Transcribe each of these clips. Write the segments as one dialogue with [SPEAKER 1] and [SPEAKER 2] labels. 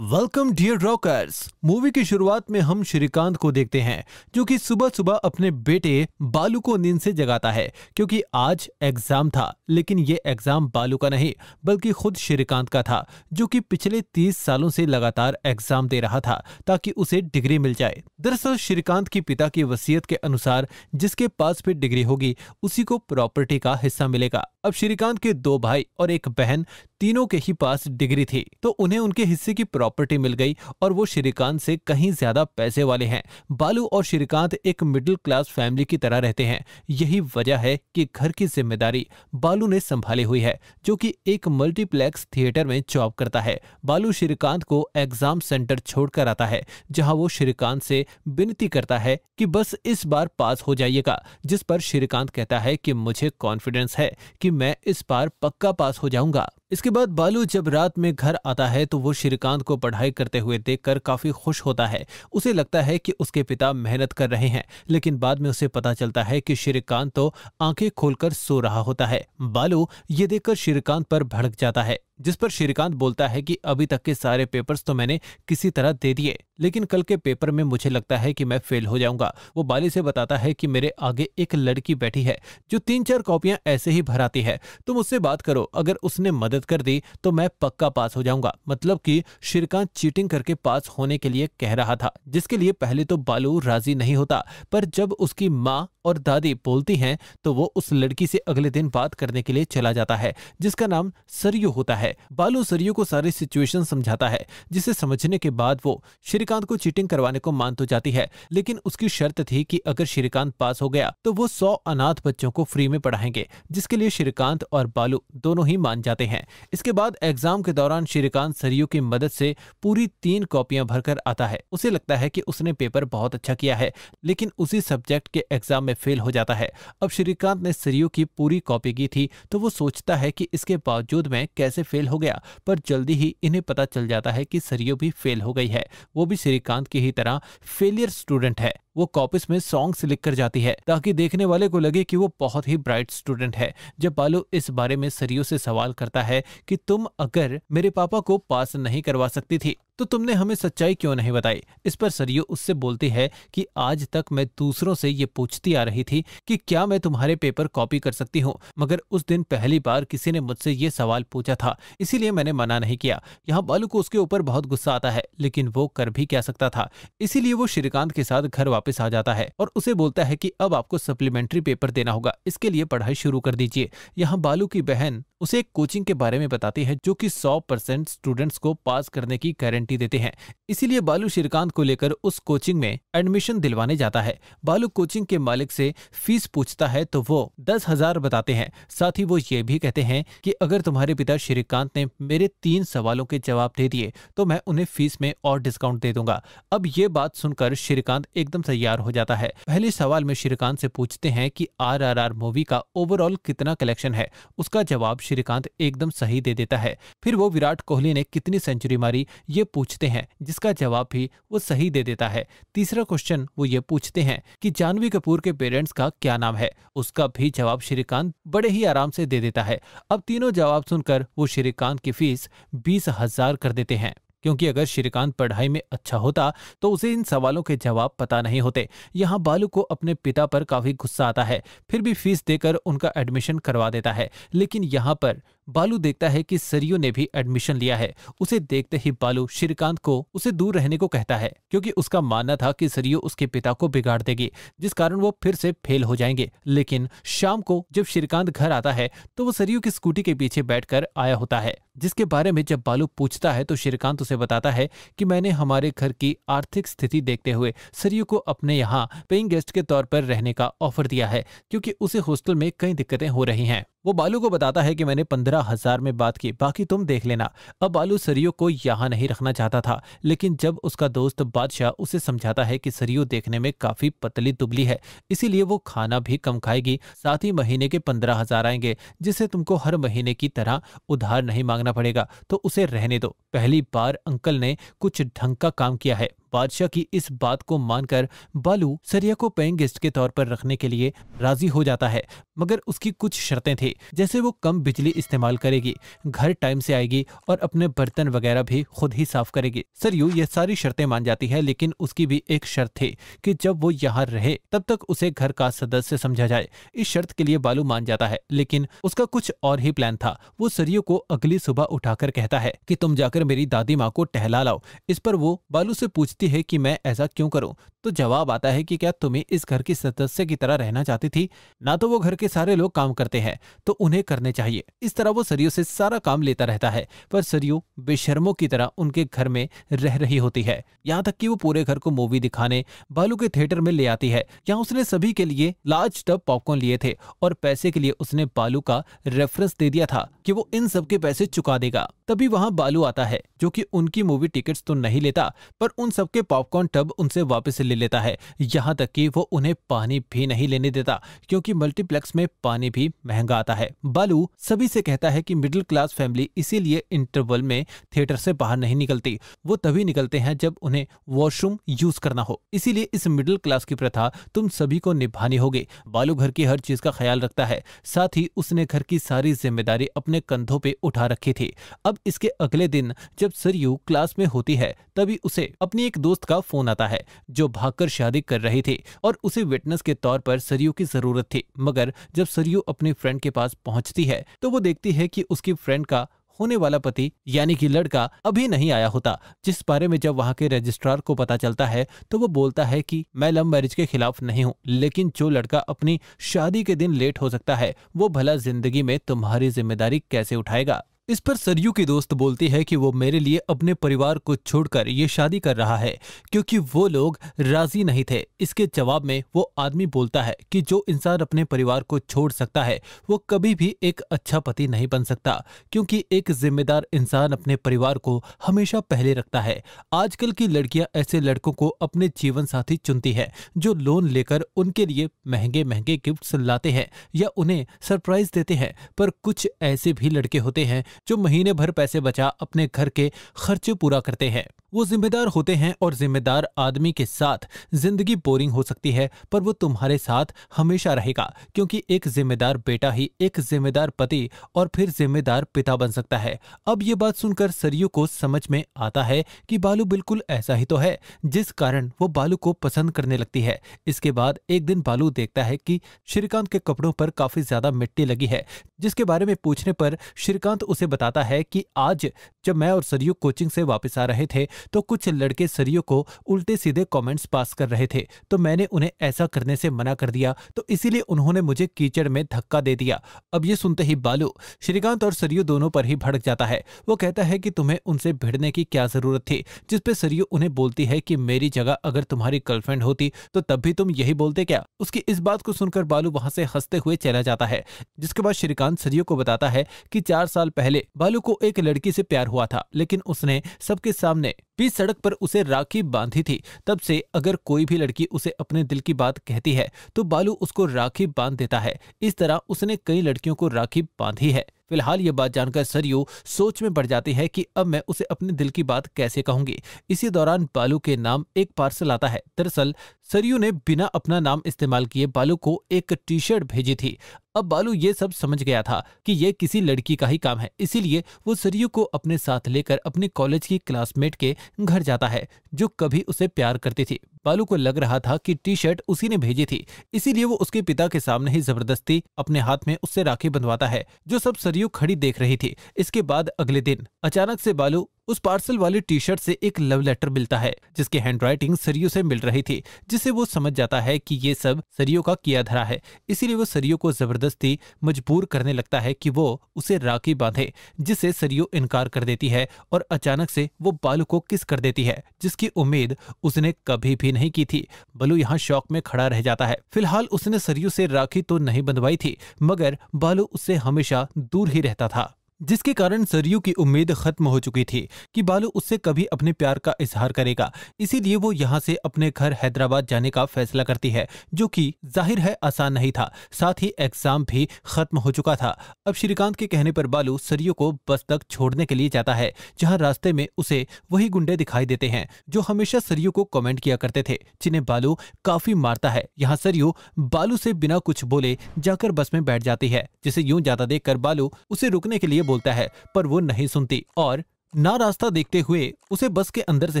[SPEAKER 1] welcome dear rockers movie की शुरुआत में हम श्रीकांत को देखते हैं जो कि सुबह सुबह अपने बेटे बालू को नींद से जगाता है क्योंकि आज एग्जाम था लेकिन ये एग्जाम बालू का नहीं बल्कि खुद श्रीकांत का था जो कि पिछले तीस सालों से लगातार एग्जाम दे रहा था ताकि उसे डिग्री मिल जाए दरअसल श्रीकांत की पिता की वसीयत के अनुसार जिसके पास फिर डिग्री होगी उसी को प्रॉपर्टी का हिस्सा मिलेगा अब श्रीकांत के दो भाई और एक बहन तीनों के ही पास डिग्री थी तो उन्हें उनके हिस्से की प्रॉपर्टी मिल गई और वो श्रीकांत से कहीं ज्यादा पैसे वाले हैं बालू और श्रीकांत एक मिडिल क्लास फैमिली की तरह रहते हैं यही वजह है कि घर की जिम्मेदारी बालू ने संभाली हुई है जो कि एक मल्टीप्लेक्स थिएटर में जॉब करता है बालू श्रीकांत को एग्जाम सेंटर छोड़कर आता है जहां वो श्रीकांत से विनती करता है कि बस इस बार पास हो जाइएगा जिस पर श्रीकांत कहता है कि मुझे कॉन्फिडेंस है कि मैं इस बार पक्का पास हो जाऊंगा इसके बाद बालू जब रात में घर आता है तो वो श्रीकांत को पढ़ाई करते हुए देखकर काफी खुश होता है उसे लगता है कि उसके पिता मेहनत कर रहे हैं लेकिन बाद में उसे पता चलता है कि श्रीकांत तो आंखें खोलकर सो रहा होता है बालू ये देखकर श्रीकांत पर भड़क जाता है जिस पर श्रीकांत बोलता है कि अभी तक के सारे पेपर्स तो मैंने किसी तरह दे दिए लेकिन कल के पेपर में मुझे लगता है कि मैं फेल हो जाऊंगा वो बाली से बताता है कि मेरे आगे एक लड़की बैठी है जो तीन चार कॉपियां ऐसे ही भराती है तुम उससे बात करो अगर उसने मदद कर दी तो मैं पक्का पास हो जाऊंगा मतलब की श्रीकांत चीटिंग करके पास होने के लिए कह रहा था जिसके लिए पहले तो बालू राजी नहीं होता पर जब उसकी माँ और दादी बोलती है तो वो उस लड़की से अगले दिन बात करने के लिए चला जाता है जिसका नाम सरयू होता है है बालू सरयू को सारी सिचुएशन समझाता है जिसे समझने के बाद वो श्रीकांत को चीटिंग करवाने को मान तो जाती है लेकिन उसकी शर्त थी कि अगर श्रीकांत पास हो गया तो वो सौ अनाथ बच्चों को फ्री में पढ़ाएंगे जिसके लिए श्रीकांत और बालू दोनों ही मान जाते हैं इसके बाद एग्जाम के दौरान श्रीकांत सरयू की मदद से पूरी तीन कॉपियां भरकर आता है उसे लगता है कि उसने पेपर बहुत अच्छा किया है लेकिन उसी सब्जेक्ट के एग्जाम में फेल हो जाता है अब श्रीकांत ने सरयू की पूरी कॉपी की थी तो वो सोचता है कि इसके बावजूद मैं कैसे फेल फेल हो गया पर जल्दी ही इन्हें पता चल जाता है कि सरियो भी फेल हो गई है वो भी श्रीकांत की ही तरह फेलियर स्टूडेंट है वो कॉपिस में सॉन्ग्स कर जाती है ताकि देखने वाले को लगे कि वो बहुत ही ब्राइट स्टूडेंट है जब बालू इस बारे में सरियो से सवाल करता है कि तुम अगर मेरे पापा को पास नहीं करवा सकती थी तो तुमने हमें सच्चाई क्यों नहीं बताई इस पर सरियो उससे बोलती है कि आज तक मैं दूसरों से ये पूछती आ रही थी कि क्या मैं तुम्हारे पेपर कॉपी कर सकती हूँ मगर उस दिन पहली बार किसी ने मुझसे ये सवाल पूछा था इसीलिए मैंने मना नहीं किया यहाँ बालू को उसके ऊपर बहुत गुस्सा आता है लेकिन वो कर भी क्या सकता था इसीलिए वो श्रीकांत के साथ घर वापस वापस आ जाता है और उसे बोलता है कि अब आपको सप्लीमेंट्री पेपर देना होगा इसके लिए पढ़ाई शुरू कर दीजिए यहाँ बालू की बहन उसे एक कोचिंग के बारे में बताती है जो कि 100 परसेंट स्टूडेंट्स को पास करने की गारंटी देते हैं इसीलिए बालू श्रीकांत को लेकर उस कोचिंग में एडमिशन दिलवाने जाता है बालू कोचिंग के मालिक से फीस पूछता है तो वो दस हजार बताते हैं साथ ही वो ये भी कहते हैं कि अगर तुम्हारे पिता श्रीकांत ने मेरे तीन सवालों के जवाब दे दिए तो मैं उन्हें फीस में और डिस्काउंट दे दूंगा अब ये बात सुनकर श्रीकांत एकदम तैयार हो जाता है पहले सवाल में श्रीकांत से पूछते हैं कि आर मूवी का ओवरऑल कितना कलेक्शन है उसका जवाब श्रीकांत एकदम सही दे देता है फिर वो विराट कोहली ने कितनी सेंचुरी मारी ये पूछते हैं जिसका जवाब भी वो सही दे देता है तीसरा क्वेश्चन वो ये पूछते हैं कि जानवी कपूर के पेरेंट्स का क्या नाम है उसका भी जवाब श्रीकांत बड़े ही आराम से दे देता है अब तीनों जवाब सुनकर वो श्रीकांत की फीस बीस हजार कर देते हैं क्योंकि अगर श्रीकांत पढ़ाई में अच्छा होता तो उसे इन सवालों के जवाब पता नहीं होते यहाँ बालू को अपने पिता पर काफी गुस्सा आता है फिर भी फीस देकर उनका एडमिशन करवा देता है लेकिन यहाँ पर बालू देखता है कि सरयू ने भी एडमिशन लिया है उसे देखते ही बालू श्रीकांत को उसे दूर रहने को कहता है क्योंकि उसका मानना था कि सरयू उसके पिता को बिगाड़ देगी जिस कारण वो फिर से फेल हो जाएंगे लेकिन शाम को जब श्रीकांत घर आता है तो वो सरयू की स्कूटी के पीछे बैठ आया होता है जिसके बारे में जब बालू पूछता है तो श्रीकांत उसे बताता है कि मैंने हमारे घर की आर्थिक स्थिति देखते हुए सरयू को अपने यहाँ पेइंग गेस्ट के तौर पर रहने का ऑफर दिया है क्योंकि उसे हॉस्टल में कई दिक्कतें हो रही हैं वो बालू को बताता है कि मैंने पंद्रह हजार में बात की बाकी तुम देख लेना अब बालू सरयू को यहाँ नहीं रखना चाहता था लेकिन जब उसका दोस्त बादशाह उसे समझाता है कि सरयू देखने में काफी पतली दुबली है इसीलिए वो खाना भी कम खाएगी साथ ही महीने के पंद्रह हजार आएंगे जिसे तुमको हर महीने की तरह उधार नहीं मांगना पड़ेगा तो उसे रहने दो पहली बार अंकल ने कुछ ढंग का काम किया है बादशाह की इस बात को मानकर बालू सरिया को पेंग गेस्ट के तौर पर रखने के लिए राजी हो जाता है मगर उसकी कुछ शर्तें थी जैसे वो कम बिजली इस्तेमाल करेगी घर टाइम से आएगी और अपने बर्तन वगैरह भी खुद ही साफ करेगी सरयू ये सारी शर्तें मान जाती है लेकिन उसकी भी एक शर्त थी कि जब वो यहाँ रहे तब तक उसे घर का सदस्य समझा जाए इस शर्त के लिए बालू मान जाता है लेकिन उसका कुछ और ही प्लान था वो सरयू को अगली सुबह उठाकर कहता है कि तुम जाकर मेरी दादी माँ को टहला लाओ इस पर वो बालू से पूछ पूछती है कि मैं ऐसा क्यों करूं तो जवाब आता है कि क्या तुम्हें इस घर की सदस्य की तरह रहना चाहती थी ना तो वो घर के सारे लोग काम करते हैं तो उन्हें करने चाहिए इस तरह वो सरयू से सारा काम लेता रहता है पर सरयू बेशर्मों की तरह उनके घर में रह रही होती है यहाँ तक कि वो पूरे घर को मूवी दिखाने बालू के थिएटर में ले आती है यहाँ उसने सभी के लिए लार्ज टब पॉपकॉर्न लिए थे और पैसे के लिए उसने बालू का रेफरेंस दे दिया था की वो इन सबके पैसे चुका देगा तभी वहाँ बालू आता है जो कि उनकी मूवी टिकट्स तो नहीं लेता पर उन सब सबके पॉपकॉर्न टब उनसे वापस ले लेता है यहाँ तक कि वो उन्हें पानी भी नहीं लेने देता क्योंकि मल्टीप्लेक्स में पानी भी महंगा आता है बालू सभी से कहता है कि मिडिल क्लास फैमिली इसीलिए इंटरवल में थिएटर से बाहर नहीं निकलती वो तभी निकलते हैं जब उन्हें वॉशरूम यूज करना हो इसीलिए इस मिडिल क्लास की प्रथा तुम सभी को निभानी होगी बालू घर की हर चीज का ख्याल रखता है साथ ही उसने घर की सारी जिम्मेदारी अपने कंधों पे उठा रखी थी अब इसके अगले दिन जब सरयू क्लास में होती है तभी उसे अपनी एक दोस्त का फोन आता है जो भागकर शादी कर रहे थे और उसे विटनेस के तौर पर सरयू की जरूरत थी मगर जब सरयू अपने फ्रेंड के पास पहुंचती है तो वो देखती है कि उसकी फ्रेंड का होने वाला पति यानी कि लड़का अभी नहीं आया होता जिस बारे में जब वहाँ के रजिस्ट्रार को पता चलता है तो वो बोलता है कि मैं लव मैरिज के खिलाफ नहीं हूँ लेकिन जो लड़का अपनी शादी के दिन लेट हो सकता है वो भला जिंदगी में तुम्हारी जिम्मेदारी कैसे उठाएगा इस पर सरयू की दोस्त बोलती है कि वो मेरे लिए अपने परिवार को छोड़कर ये शादी कर रहा है क्योंकि वो लोग राजी नहीं थे इसके जवाब में वो आदमी बोलता है कि जो इंसान अपने परिवार को छोड़ सकता है वो कभी भी एक अच्छा पति नहीं बन सकता क्योंकि एक जिम्मेदार इंसान अपने परिवार को हमेशा पहले रखता है आजकल की लड़कियां ऐसे लड़कों को अपने जीवन साथी चुनती है जो लोन लेकर उनके लिए महंगे महंगे गिफ्ट लाते हैं या उन्हें सरप्राइज देते हैं पर कुछ ऐसे भी लड़के होते हैं जो महीने भर पैसे बचा अपने घर के खर्चे पूरा करते हैं वो जिम्मेदार होते हैं और जिम्मेदार आदमी के साथ जिंदगी बोरिंग हो सकती है पर वो तुम्हारे साथ हमेशा रहेगा क्योंकि एक जिम्मेदार बेटा ही एक जिम्मेदार पति और फिर जिम्मेदार पिता बन सकता है अब ये बात सुनकर सरयू को समझ में आता है कि बालू बिल्कुल ऐसा ही तो है जिस कारण वो बालू को पसंद करने लगती है इसके बाद एक दिन बालू देखता है कि श्रीकांत के कपड़ों पर काफी ज्यादा मिट्टी लगी है जिसके बारे में पूछने पर श्रीकांत उसे बताता है कि आज जब मैं और सरयू कोचिंग से वापस आ रहे थे तो कुछ लड़के सरियों को उल्टे सीधे कमेंट्स पास कर रहे थे तो मैंने उन्हें ऐसा करने से मना कर दिया तो इसीलिए उन्होंने मुझे कीचड़ में धक्का दे दिया अब ये सुनते ही बालू श्रीकांत और सरयू दोनों पर ही भड़क जाता है वो कहता है कि तुम्हें उनसे भिड़ने की क्या जरूरत थी जिसपे सरयू उन्हें बोलती है कि मेरी जगह अगर तुम्हारी गर्लफ्रेंड होती तो तब भी तुम यही बोलते क्या उसकी इस बात को सुनकर बालू वहां से हंसते हुए चला जाता है जिसके बाद श्रीकांत सरयू को बताता है कि चार साल पहले बालू को एक लड़की से प्यार हुआ था लेकिन उसने सबके सामने बीच सड़क पर उसे राखी बांधी थी तब से अगर कोई भी लड़की उसे अपने दिल की बात कहती है तो बालू उसको राखी बांध देता है इस तरह उसने कई लड़कियों को राखी बांधी है फिलहाल ये बात जानकर सरयू सोच में पड़ जाती है कि अब मैं उसे अपने दिल की बात कैसे कहूंगी इसी दौरान बालू के नाम एक पार्सल आता है दरअसल सरयू ने बिना अपना नाम इस्तेमाल किए बालू को एक टी शर्ट भेजी थी अब बालू ये सब समझ गया था कि यह किसी लड़की का ही काम है इसीलिए वो सरयू को अपने साथ लेकर अपने कॉलेज की क्लासमेट के घर जाता है जो कभी उसे प्यार करती थी बालू को लग रहा था कि टी शर्ट उसी ने भेजी थी इसीलिए वो उसके पिता के सामने ही जबरदस्ती अपने हाथ में उससे राखी बंधवाता है जो सब सरयू खड़ी देख रही थी इसके बाद अगले दिन अचानक से बालू उस पार्सल वाली टी शर्ट से एक लव लेटर मिलता है जिसके हैंडराइटिंग सरयू से मिल रही थी जिसे वो समझ जाता है कि ये सब सरयू का किया धरा है इसीलिए वो सरयू को जबरदस्ती मजबूर करने लगता है कि वो उसे राखी बांधे जिसे सरियो इनकार कर देती है और अचानक से वो बालू को किस कर देती है जिसकी उम्मीद उसने कभी भी नहीं की थी बलू यहाँ शौक में खड़ा रह जाता है फिलहाल उसने सरयू से राखी तो नहीं बंधवाई थी मगर बालू उससे हमेशा दूर ही रहता था जिसके कारण सरयू की उम्मीद खत्म हो चुकी थी कि बालू उससे कभी अपने प्यार का इजहार करेगा इसीलिए वो यहाँ से अपने घर हैदराबाद जाने का फैसला करती है जो कि जाहिर है आसान नहीं था साथ ही एग्जाम भी खत्म हो चुका था अब श्रीकांत के कहने पर बालू सरयू को बस तक छोड़ने के लिए जाता है जहाँ रास्ते में उसे वही गुंडे दिखाई देते हैं जो हमेशा सरयू को कॉमेंट किया करते थे जिन्हें बालू काफी मारता है यहाँ सरयू बालू से बिना कुछ बोले जाकर बस में बैठ जाती है जिसे यूं ज्यादा देख बालू उसे रुकने के लिए बोलता है पर वो नहीं सुनती और ना रास्ता देखते हुए उसे बस के अंदर से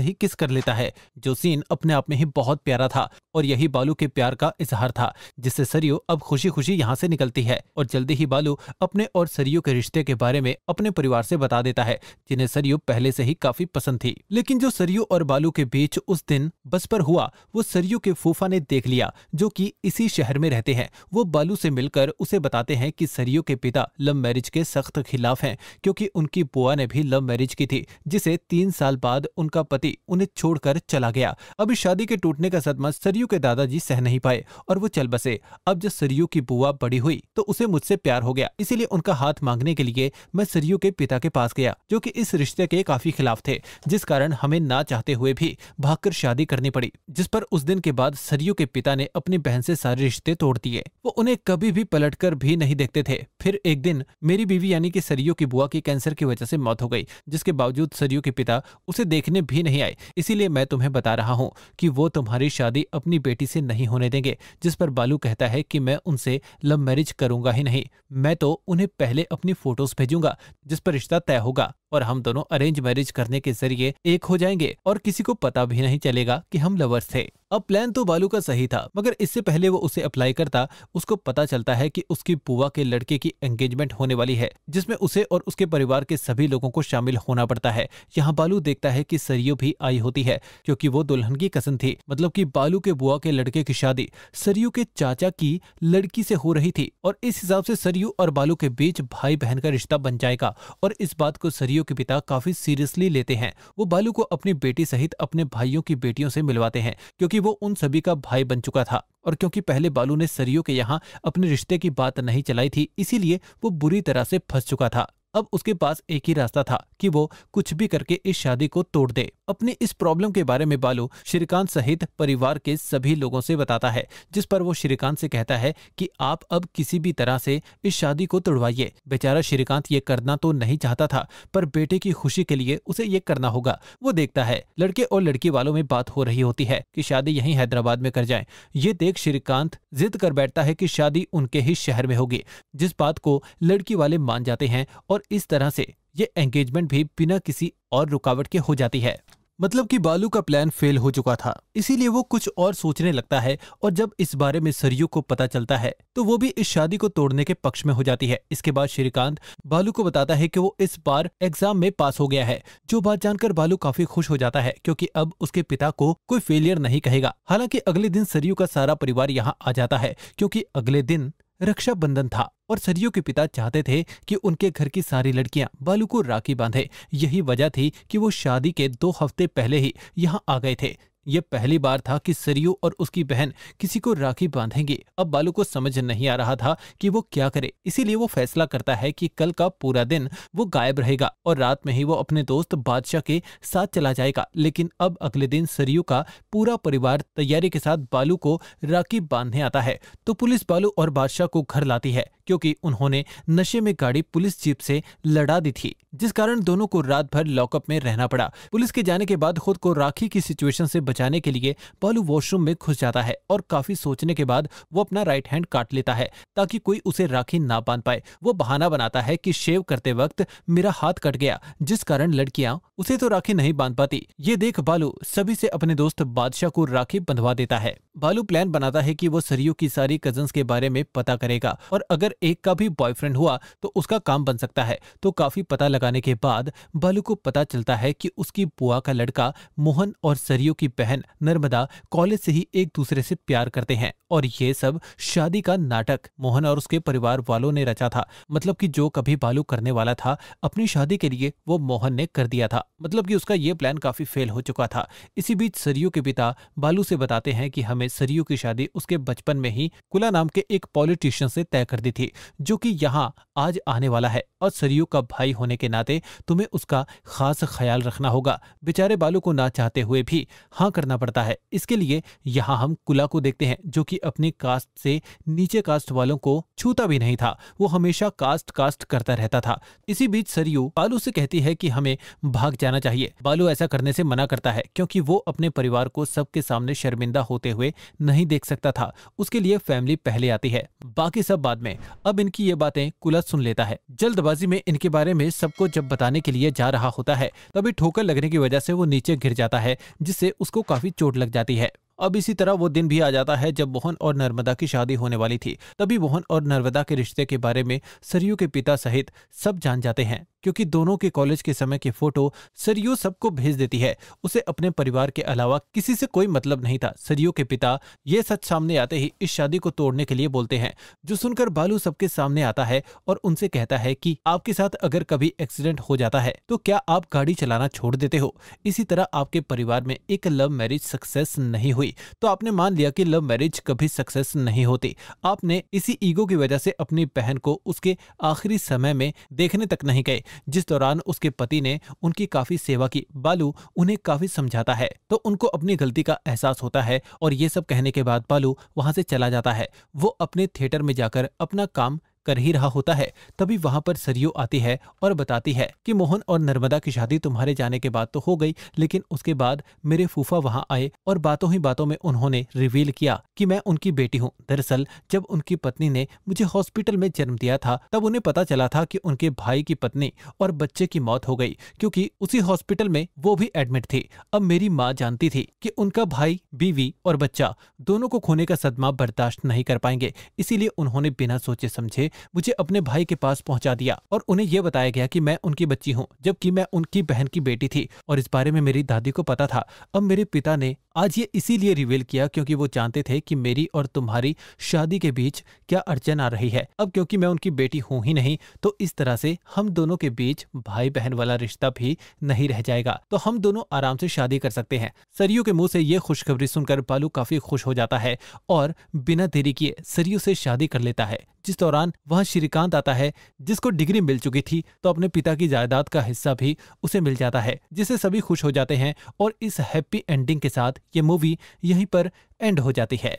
[SPEAKER 1] ही किस कर लेता है जो सीन अपने आप में ही बहुत प्यारा था और यही बालू के प्यार का इजहार था जिससे सरयू अब खुशी खुशी यहाँ से निकलती है और जल्दी ही बालू अपने और सरयू के रिश्ते के बारे में अपने परिवार से बता देता है जिन्हें सरयू पहले से ही काफी पसंद थी लेकिन जो सरयू और बालू के बीच उस दिन बस पर हुआ वो सरयू के फूफा ने देख लिया जो की इसी शहर में रहते हैं वो बालू से मिलकर उसे बताते हैं की सरयू के पिता लव मैरिज के सख्त खिलाफ है क्यूँकी उनकी बुआ ने भी लव मैरिज की थी जिसे तीन साल बाद उनका पति उन्हें छोड़कर चला गया अभी शादी के टूटने का सदमा सरयू के दादाजी सह नहीं पाए और वो चल बसे अब जब सरयू की बुआ बड़ी हुई तो उसे मुझसे प्यार हो गया इसीलिए उनका हाथ मांगने के लिए मैं सरयू के पिता के पास गया जो की इस रिश्ते के काफी खिलाफ थे जिस कारण हमें ना चाहते हुए भी भाग शादी करनी पड़ी जिस पर उस दिन के बाद सरयू के पिता ने अपनी बहन से सारे रिश्ते तोड़ दिए वो उन्हें कभी भी पलट भी नहीं देखते थे फिर एक दिन मेरी बीवी यानी कि सरयू की बुआ की कैंसर की वजह से मौत हो गई जिसके इसके बावजूद सरयू के पिता उसे देखने भी नहीं आए इसीलिए मैं तुम्हें बता रहा हूँ कि वो तुम्हारी शादी अपनी बेटी से नहीं होने देंगे जिस पर बालू कहता है कि मैं उनसे लव मैरिज करूंगा ही नहीं मैं तो उन्हें पहले अपनी फोटोज भेजूंगा जिस पर रिश्ता तय होगा और हम दोनों अरेंज मैरिज करने के जरिए एक हो जाएंगे और किसी को पता भी नहीं चलेगा कि हम लवर्स थे अब प्लान तो बालू का सही था मगर इससे पहले वो उसे अप्लाई करता उसको पता चलता है कि उसकी बुआ के लड़के की एंगेजमेंट होने वाली है जिसमें उसे और उसके परिवार के सभी लोगों को शामिल होना पड़ता है यहाँ बालू देखता है की सरयू भी आई होती है क्योंकि वो दुल्हन की कसन थी मतलब की बालू के बुआ के लड़के की शादी सरयू के चाचा की लड़की से हो रही थी और इस हिसाब से सरयू और बालू के बीच भाई बहन का रिश्ता बन जाएगा और इस बात को सरयू के पिता काफी सीरियसली लेते हैं वो बालू को अपनी बेटी सहित अपने भाइयों की बेटियों से मिलवाते हैं क्योंकि वो उन सभी का भाई बन चुका था और क्योंकि पहले बालू ने सरियो के यहाँ अपने रिश्ते की बात नहीं चलाई थी इसीलिए वो बुरी तरह से फंस चुका था अब उसके पास एक ही रास्ता था कि वो कुछ भी करके इस शादी को तोड़ दे अपनी इस प्रॉब्लम के बारे में बालू श्रीकांत सहित परिवार के सभी लोगों से बताता है जिस पर वो श्रीकांत से कहता है कि आप अब किसी भी तरह से इस शादी को तोड़वाइए बेचारा श्रीकांत ये करना तो नहीं चाहता था पर बेटे की खुशी के लिए उसे ये करना होगा वो देखता है लड़के और लड़की वालों में बात हो रही होती है की शादी यही हैदराबाद में कर जाए ये देख श्रीकांत जिद कर बैठता है की शादी उनके ही शहर में होगी जिस बात को लड़की वाले मान जाते हैं और और इस तरह से ये एंगेजमेंट भी बिना किसी और रुकावट के हो जाती है मतलब कि बालू का प्लान फेल हो चुका था इसीलिए वो कुछ और सोचने लगता है और जब इस बारे में सरयू को पता चलता है तो वो भी इस शादी को तोड़ने के पक्ष में हो जाती है इसके बाद श्रीकांत बालू को बताता है कि वो इस बार एग्जाम में पास हो गया है जो बात जानकर बालू काफी खुश हो जाता है क्योंकि अब उसके पिता को कोई फेलियर नहीं कहेगा हालांकि अगले दिन सरयू का सारा परिवार यहाँ आ जाता है क्योंकि अगले दिन रक्षाबंधन था और सरयू के पिता चाहते थे कि उनके घर की सारी लड़कियां बालू को राखी बांधे यही वजह थी कि वो शादी के दो हफ्ते पहले ही यहाँ आ गए थे यह पहली बार था कि सरयू और उसकी बहन किसी को राखी बांधेंगे अब बालू को समझ नहीं आ रहा था कि वो क्या करे इसीलिए वो फैसला करता है कि कल का पूरा दिन वो गायब रहेगा और रात में ही वो अपने दोस्त बादशाह के साथ चला जाएगा लेकिन अब अगले दिन सरयू का पूरा परिवार तैयारी के साथ बालू को राखी बांधने आता है तो पुलिस बालू और बादशाह को घर लाती है क्योंकि उन्होंने नशे में गाड़ी पुलिस जीप से लड़ा दी थी जिस कारण दोनों को रात भर लॉकअप में रहना पड़ा पुलिस के जाने के बाद खुद को राखी की सिचुएशन से बचाने के लिए बालू वॉशरूम में घुस जाता है और काफी सोचने के बाद वो अपना राइट हैंड काट लेता है ताकि कोई उसे राखी ना बांध पाए वो बहाना बनाता है की शेव करते वक्त मेरा हाथ कट गया जिस कारण लड़कियाँ उसे तो राखी नहीं बांध पाती ये देख बालू सभी से अपने दोस्त बादशाह को राखी बंधवा देता है बालू प्लान बनाता है कि वो सरयू की सारी कजन के बारे में पता करेगा और अगर एक का भी बॉयफ्रेंड हुआ तो उसका काम बन सकता है तो काफी पता लगाने के बाद बालू को पता चलता है कि उसकी बुआ का लड़का मोहन और सरयू की बहन नर्मदा कॉलेज से ही एक दूसरे से प्यार करते हैं और ये सब शादी का नाटक मोहन और उसके परिवार वालों ने रचा था मतलब कि जो कभी बालू करने वाला था अपनी शादी के लिए वो मोहन ने कर दिया था मतलब कि उसका ये प्लान काफी फेल हो चुका था इसी बीच सरयू के पिता बालू से बताते हैं कि हमें सरयू की शादी उसके बचपन में ही कुला नाम के एक पॉलिटिशियन से तय कर दी थी जो कि यहाँ आज आने वाला है और सरयू का भाई होने के नाते तुम्हें उसका खास ख्याल रखना होगा बेचारे बालू को ना चाहते हुए भी हाँ करना पड़ता है इसके लिए यहाँ हम कुला को देखते हैं जो कि अपनी कास्ट से नीचे कास्ट वालों को छूता भी नहीं था वो हमेशा कास्ट कास्ट करता रहता था इसी बीच सरयू बालू से कहती है की हमें भाग जाना चाहिए बालू ऐसा करने से मना करता है क्योंकि वो अपने परिवार को सबके सामने शर्मिंदा होते हुए नहीं देख सकता था उसके लिए फैमिली पहले आती है बाकी सब बाद में अब इनकी ये बातें कुला सुन लेता है जल्दबाजी में इनके बारे में सबको जब बताने के लिए जा रहा होता है तभी ठोकर लगने की वजह से वो नीचे गिर जाता है जिससे उसको काफी चोट लग जाती है अब इसी तरह वो दिन भी आ जाता है जब मोहन और नर्मदा की शादी होने वाली थी तभी मोहन और नर्मदा के रिश्ते के बारे में सरयू के पिता सहित सब जान जाते हैं क्योंकि दोनों के कॉलेज के समय के फोटो सरयू सबको भेज देती है उसे अपने परिवार के अलावा किसी से कोई मतलब नहीं था सरयू के पिता ये सच सामने आते ही इस शादी को तोड़ने के लिए बोलते हैं जो सुनकर बालू सबके सामने आता है और उनसे कहता है कि आपके साथ अगर कभी एक्सीडेंट हो जाता है तो क्या आप गाड़ी चलाना छोड़ देते हो इसी तरह आपके परिवार में एक लव मैरिज सक्सेस नहीं हुई तो आपने मान लिया की लव मैरिज कभी सक्सेस नहीं होती आपने इसी ईगो की वजह से अपनी बहन को उसके आखिरी समय में देखने तक नहीं गए जिस दौरान उसके पति ने उनकी काफी सेवा की बालू उन्हें काफी समझाता है तो उनको अपनी गलती का एहसास होता है और ये सब कहने के बाद बालू वहां से चला जाता है वो अपने थिएटर में जाकर अपना काम कर ही रहा होता है तभी वहाँ पर सरयू आती है और बताती है कि मोहन और नर्मदा की शादी तुम्हारे जाने के बाद तो हो गई लेकिन उसके बाद मेरे फूफा वहाँ आए और बातों ही बातों में उन्होंने रिवील किया कि मैं उनकी बेटी हूँ दरअसल जब उनकी पत्नी ने मुझे हॉस्पिटल में जन्म दिया था तब उन्हें पता चला था की उनके भाई की पत्नी और बच्चे की मौत हो गयी क्यूँकी उसी हॉस्पिटल में वो भी एडमिट थी अब मेरी माँ जानती थी की उनका भाई बीवी और बच्चा दोनों को खोने का सदमा बर्दाश्त नहीं कर पाएंगे इसीलिए उन्होंने बिना सोचे समझे मुझे अपने भाई के पास पहुंचा दिया और उन्हें यह बताया गया कि मैं उनकी बच्ची हूँ जबकि मैं उनकी बहन की बेटी थी और इस बारे में मेरी दादी को पता था अब मेरे पिता ने आज ये इसीलिए रिवील किया क्योंकि वो जानते थे कि मेरी और तुम्हारी शादी के बीच क्या अड़चन आ रही है अब क्योंकि मैं उनकी बेटी हूं ही नहीं तो इस तरह से हम दोनों के बीच भाई बहन वाला रिश्ता भी नहीं रह जाएगा तो हम दोनों आराम से शादी कर सकते हैं सरयू के मुंह से ये खुशखबरी सुनकर बालू काफी खुश हो जाता है और बिना देरी किए सरयू से शादी कर लेता है जिस दौरान वह श्रीकांत आता है जिसको डिग्री मिल चुकी थी तो अपने पिता की जायदाद का हिस्सा भी उसे मिल जाता है जिसे सभी खुश हो जाते हैं और इस हैप्पी एंडिंग के साथ ये मूवी यहीं पर एंड हो जाती है